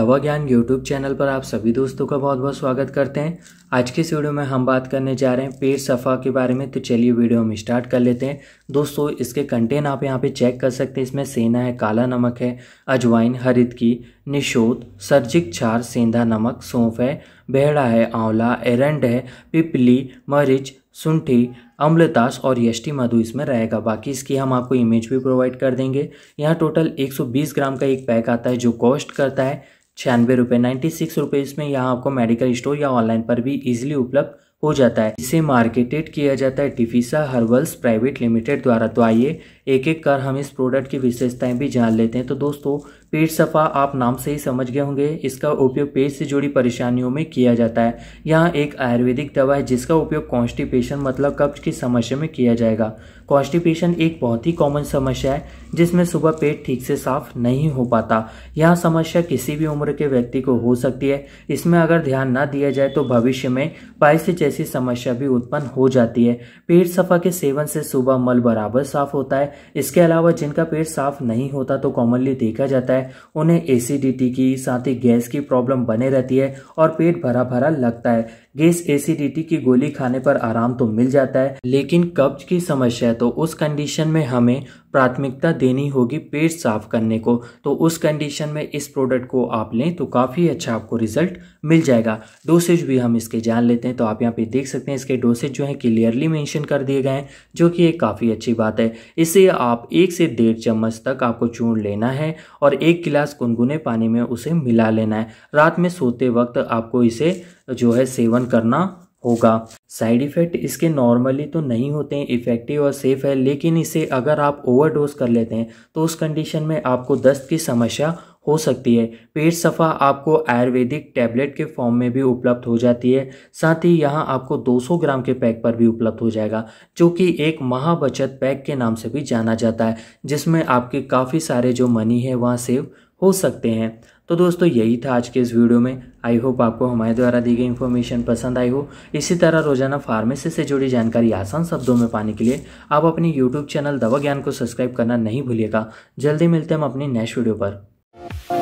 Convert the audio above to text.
दवा ज्ञान YouTube channel पर आप सभी दोस्तों का बहुत बहुत स्वागत करते हैं आज के इस वीडियो में हम बात करने जा रहे हैं पेट सफ़ा के बारे में तो चलिए वीडियो हम स्टार्ट कर लेते हैं दोस्तों इसके कंटेंट आप यहाँ पे चेक कर सकते हैं इसमें सेना है काला नमक है अजवाइन हरित की निशोध सर्जिक छार सेंधा नमक सौंफ है बेहड़ा है आंवला एरंड है पिपली मरीच सुंठी अम्लतास और यष्टि मधु इसमें रहेगा बाकी इसकी हम आपको इमेज भी प्रोवाइड कर देंगे यहाँ टोटल 120 ग्राम का एक पैक आता है जो कॉस्ट करता है छियानवे रुपये नाइन्टी सिक्स रुपये इसमें यहाँ आपको मेडिकल स्टोर या ऑनलाइन पर भी इजिली उपलब्ध हो जाता है जिसे मार्केटेड किया जाता है टिफिसा हर्बल्स प्राइवेट लिमिटेड द्वारा तो आइए एक एक कर हम इस प्रोडक्ट की विशेषताएं भी जान लेते हैं तो दोस्तों पेट सफ़ा आप नाम से ही समझ गए होंगे इसका उपयोग पेट से जुड़ी परेशानियों में किया जाता है यहाँ एक आयुर्वेदिक दवा है जिसका उपयोग कॉन्स्टिपेशन मतलब कब्ज की समस्या में किया जाएगा कॉन्स्टिपेशन एक बहुत ही कॉमन समस्या है जिसमें सुबह पेट ठीक से साफ नहीं हो पाता यह समस्या किसी भी उम्र के व्यक्ति को हो सकती है इसमें अगर ध्यान ना दिया जाए तो भविष्य में बाईस से जैसी समस्या भी उत्पन्न हो जाती है पेट सफा के सेवन से सुबह मल बराबर साफ होता है इसके अलावा जिनका पेट साफ नहीं होता तो कॉमनली देखा जाता है उन्हें एसिडिटी की साथ ही गैस की प्रॉब्लम बने रहती है और पेट भरा भरा लगता है गैस एसिडिटी की गोली खाने पर आराम तो मिल जाता है लेकिन कब्ज की समस्या तो उस कंडीशन में हमें प्राथमिकता देनी होगी पेट साफ करने को तो उस कंडीशन में इस प्रोडक्ट को आप लें तो काफ़ी अच्छा आपको रिजल्ट मिल जाएगा डोसेज भी हम इसके जान लेते हैं तो आप यहाँ पे देख सकते हैं इसके डोसेज जो है क्लियरली मेंशन कर दिए गए हैं जो कि एक काफ़ी अच्छी बात है इसे आप एक से डेढ़ चम्मच तक आपको चूर्ण लेना है और एक गिलास गुनगुने पानी में उसे मिला लेना है रात में सोते वक्त आपको इसे तो जो है सेवन करना होगा साइड इफ़ेक्ट इसके नॉर्मली तो नहीं होते हैं इफ़ेक्टिव और सेफ़ है लेकिन इसे अगर आप ओवरडोज कर लेते हैं तो उस कंडीशन में आपको दस्त की समस्या हो सकती है पेट सफ़ा आपको आयुर्वेदिक टैबलेट के फॉर्म में भी उपलब्ध हो जाती है साथ ही यहाँ आपको 200 ग्राम के पैक पर भी उपलब्ध हो जाएगा जो कि एक महाबचत पैक के नाम से भी जाना जाता है जिसमें आपके काफ़ी सारे जो मनी है वहाँ सेव हो सकते हैं तो दोस्तों यही था आज के इस वीडियो में आई होप आपको हमारे द्वारा दी गई इन्फॉर्मेशन पसंद आई हो इसी तरह रोजाना फार्मेसी से जुड़ी जानकारी आसान शब्दों में पाने के लिए आप अपने यूट्यूब चैनल दवा ज्ञान को सब्सक्राइब करना नहीं भूलिएगा जल्दी मिलते हैं हम अपनी नेक्स्ट वीडियो पर